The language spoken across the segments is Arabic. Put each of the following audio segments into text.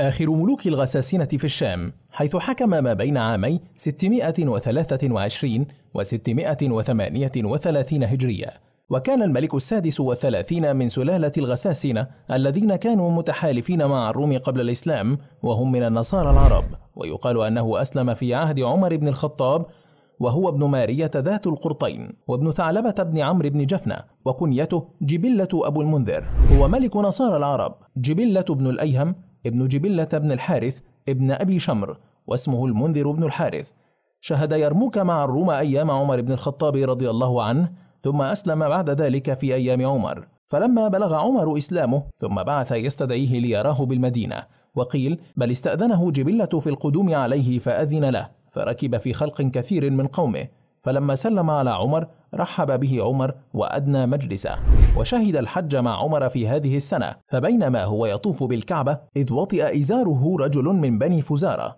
آخر ملوك الغساسنة في الشام حيث حكم ما بين عامي 623 و 638 هجرية وكان الملك السادس والثلاثين من سلالة الغساسنة الذين كانوا متحالفين مع الروم قبل الإسلام وهم من النصارى العرب ويقال أنه أسلم في عهد عمر بن الخطاب وهو ابن مارية ذات القرطين وابن ثعلبة بن عمرو بن جفنة وكنيته جبلة أبو المنذر هو ملك نصارى العرب جبلة بن الأيهم ابن جبلة بن الحارث ابن أبي شمر واسمه المنذر بن الحارث شهد يرموك مع الروم أيام عمر بن الخطاب رضي الله عنه ثم أسلم بعد ذلك في أيام عمر فلما بلغ عمر إسلامه ثم بعث يستدعيه ليراه بالمدينة وقيل بل استأذنه جبلة في القدوم عليه فأذن له فركب في خلق كثير من قومه فلما سلم على عمر رحب به عمر وأدنى مجلسه وشهد الحج مع عمر في هذه السنة فبينما هو يطوف بالكعبة إذ وطئ إزاره رجل من بني فزارة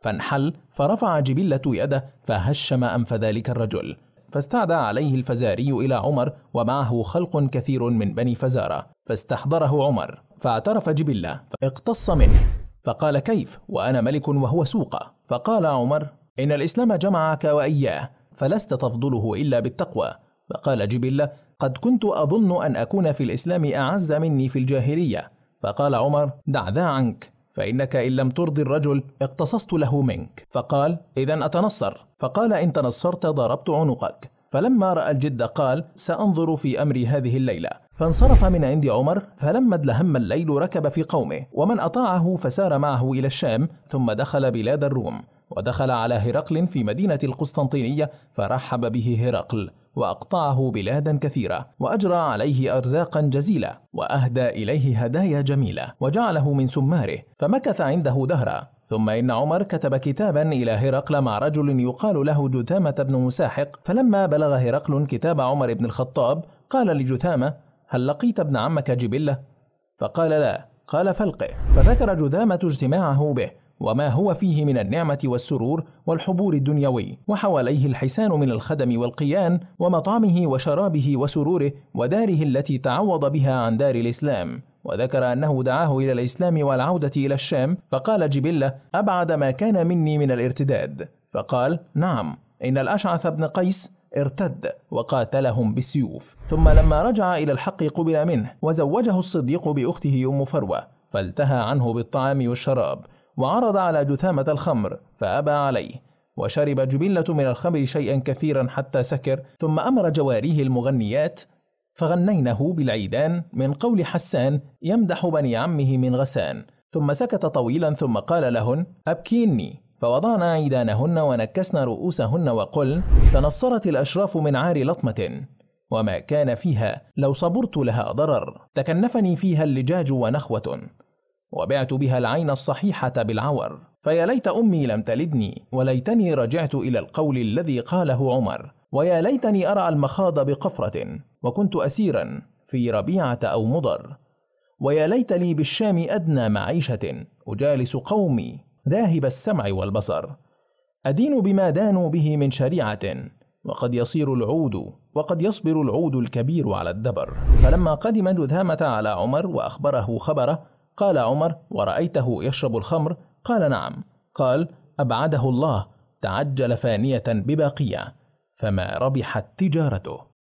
فانحل فرفع جبلة يده فهشم أنف ذلك الرجل فاستعدى عليه الفزاري إلى عمر ومعه خلق كثير من بني فزارة فاستحضره عمر فاعترف جبلة فاقتص منه فقال كيف وأنا ملك وهو سوقة فقال عمر إن الإسلام جمعك وإياه فلست تفضله إلا بالتقوى فقال جبلة قد كنت أظن أن أكون في الإسلام أعز مني في الجاهلية فقال عمر دع ذا عنك فإنك إن لم ترضي الرجل اقتصصت له منك فقال إذا أتنصر فقال إن تنصرت ضربت عنقك فلما رأى الجد قال سأنظر في أمري هذه الليلة فانصرف من عند عمر فلما ادلهم الليل ركب في قومه ومن أطاعه فسار معه إلى الشام ثم دخل بلاد الروم ودخل على هرقل في مدينة القسطنطينية فرحب به هرقل وأقطعه بلادا كثيرة وأجرى عليه أرزاقا جزيلة وأهدى إليه هدايا جميلة وجعله من سماره فمكث عنده دهرا ثم إن عمر كتب كتابا إلى هرقل مع رجل يقال له جثامة بن مساحق فلما بلغ هرقل كتاب عمر بن الخطاب قال لجثامة هل لقيت ابن عمك جبلة؟ فقال لا قال فلقه فذكر جثامة اجتماعه به وما هو فيه من النعمة والسرور والحبور الدنيوي وحواليه الحسان من الخدم والقيان ومطعمه وشرابه وسروره وداره التي تعوض بها عن دار الإسلام وذكر أنه دعاه إلى الإسلام والعودة إلى الشام فقال جبلة أبعد ما كان مني من الارتداد فقال نعم إن الأشعث بن قيس ارتد وقاتلهم بالسيوف ثم لما رجع إلى الحق قبل منه وزوجه الصديق بأخته أم فروة فالتهى عنه بالطعام والشراب وعرض على جثامة الخمر فأبى عليه وشرب جبلة من الخمر شيئا كثيرا حتى سكر ثم أمر جواريه المغنيات فغنينه بالعيدان من قول حسان يمدح بني عمه من غسان ثم سكت طويلا ثم قال لهن أبكيني فوضعن عيدانهن ونكسن رؤوسهن وقلن تنصرت الأشراف من عار لطمة وما كان فيها لو صبرت لها ضرر تكنفني فيها اللجاج ونخوة وبعت بها العين الصحيحة بالعور فيا ليت أمي لم تلدني وليتني رجعت إلى القول الذي قاله عمر ويا ليتني أرى المخاض بقفرة وكنت أسيرا في ربيعة أو مضر ويا ليت لي بالشام أدنى معيشة أجالس قومي ذاهب السمع والبصر أدين بما دانوا به من شريعة وقد يصير العود وقد يصبر العود الكبير على الدبر فلما قدم جذامة على عمر وأخبره خبره قال عمر ورأيته يشرب الخمر قال نعم قال أبعده الله تعجل فانية بباقية فما ربحت تجارته